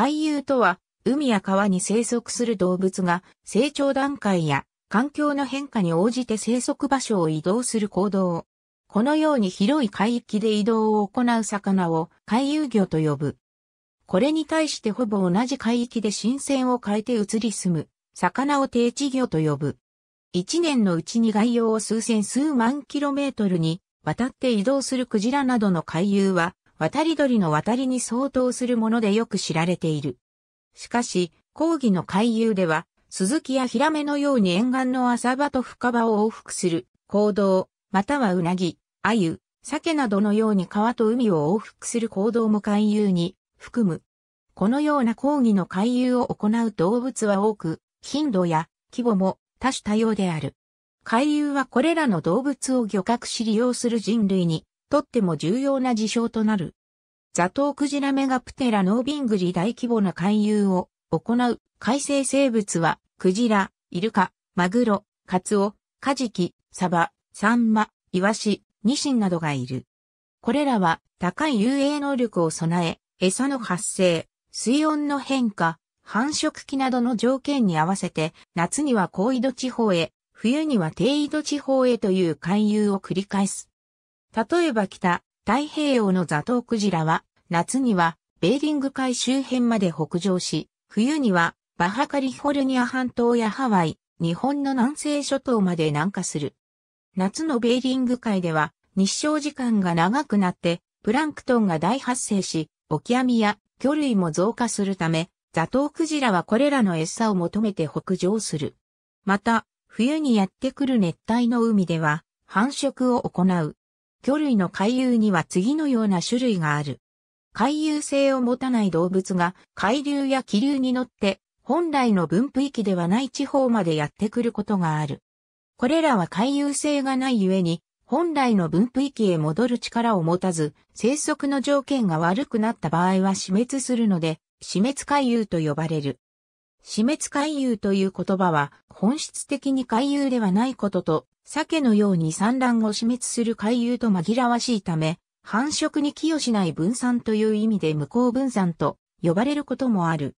海遊とは、海や川に生息する動物が成長段階や環境の変化に応じて生息場所を移動する行動。このように広い海域で移動を行う魚を海遊魚と呼ぶ。これに対してほぼ同じ海域で新鮮を変えて移り住む、魚を定置魚と呼ぶ。一年のうちに外洋を数千数万キロメートルに渡って移動するクジラなどの海遊は渡り鳥の渡りに相当するものでよく知られている。しかし、講義の回遊では、鈴木やヒラメのように沿岸の浅場と深場を往復する、行動、またはうなぎ、鮎、鮭などのように川と海を往復する行動も回遊に含む。このような講義の回遊を行う動物は多く、頻度や規模も多種多様である。回遊はこれらの動物を漁獲し利用する人類にとっても重要な事象となる。ザトウクジラメガプテラノービングリ大規模な回遊を行う海生生物は、クジラ、イルカ、マグロ、カツオ、カジキ、サバ、サンマ、イワシ、ニシンなどがいる。これらは高い遊泳能力を備え、餌の発生、水温の変化、繁殖期などの条件に合わせて、夏には高緯度地方へ、冬には低緯度地方へという回遊を繰り返す。例えば北、太平洋のザトウクジラは、夏にはベーリング海周辺まで北上し、冬にはバハカリフォルニア半島やハワイ、日本の南西諸島まで南下する。夏のベーリング海では、日照時間が長くなって、プランクトンが大発生し、オキアミや魚類も増加するため、ザトウクジラはこれらの餌を求めて北上する。また、冬にやってくる熱帯の海では、繁殖を行う。魚類の回遊には次のような種類がある。回遊性を持たない動物が海流や気流に乗って本来の分布域ではない地方までやってくることがある。これらは回遊性がないゆえに本来の分布域へ戻る力を持たず生息の条件が悪くなった場合は死滅するので死滅回遊と呼ばれる。死滅回遊という言葉は、本質的に回遊ではないことと、鮭のように産卵を死滅する回遊と紛らわしいため、繁殖に寄与しない分散という意味で無効分散と呼ばれることもある。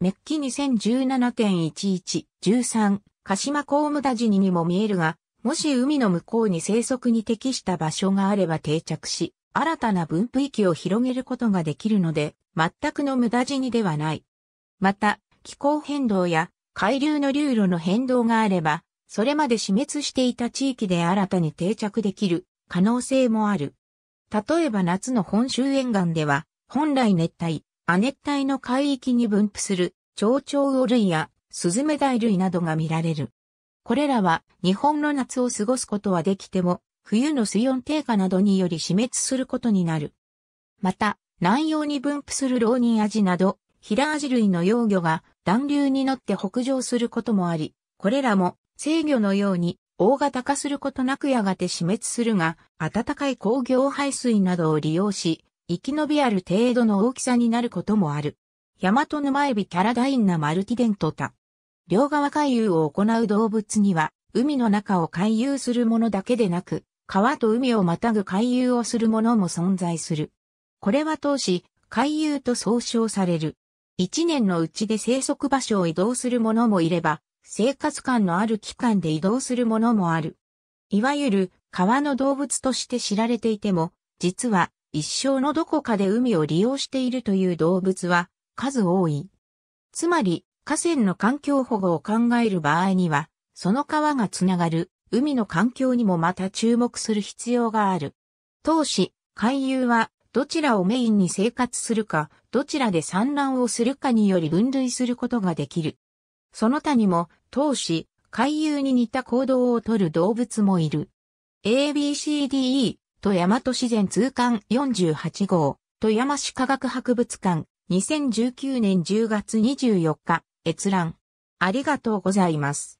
メッキ2017.11.13鹿島コウムダジニにも見えるが、もし海の向こうに生息に適した場所があれば定着し、新たな分布域を広げることができるので、全くの無駄死にではない。また、気候変動や海流の流路の変動があれば、それまで死滅していた地域で新たに定着できる可能性もある。例えば夏の本州沿岸では、本来熱帯、亜熱帯の海域に分布する、蝶々類やスズメダイ類などが見られる。これらは日本の夏を過ごすことはできても、冬の水温低下などにより死滅することになる。また、南洋に分布する浪人アジなど、ヒラアジ類の幼魚が暖流に乗って北上することもあり、これらも制御のように大型化することなくやがて死滅するが、暖かい工業排水などを利用し、生き延びある程度の大きさになることもある。ヤマト沼エビキャラダインナマルティデントタ。両側回遊を行う動物には、海の中を回遊するものだけでなく、川と海をまたぐ回遊をするものも存在する。これは当時、回遊と総称される。一年のうちで生息場所を移動する者もいれば、生活感のある期間で移動する者もある。いわゆる川の動物として知られていても、実は一生のどこかで海を利用しているという動物は数多い。つまり、河川の環境保護を考える場合には、その川がつながる海の環境にもまた注目する必要がある。当時、海遊はどちらをメインに生活するか、どちらで産卵をするかにより分類することができる。その他にも、投資、回遊に似た行動をとる動物もいる。ABCDE と大和自然通貫48号、富山市科学博物館、2019年10月24日、閲覧。ありがとうございます。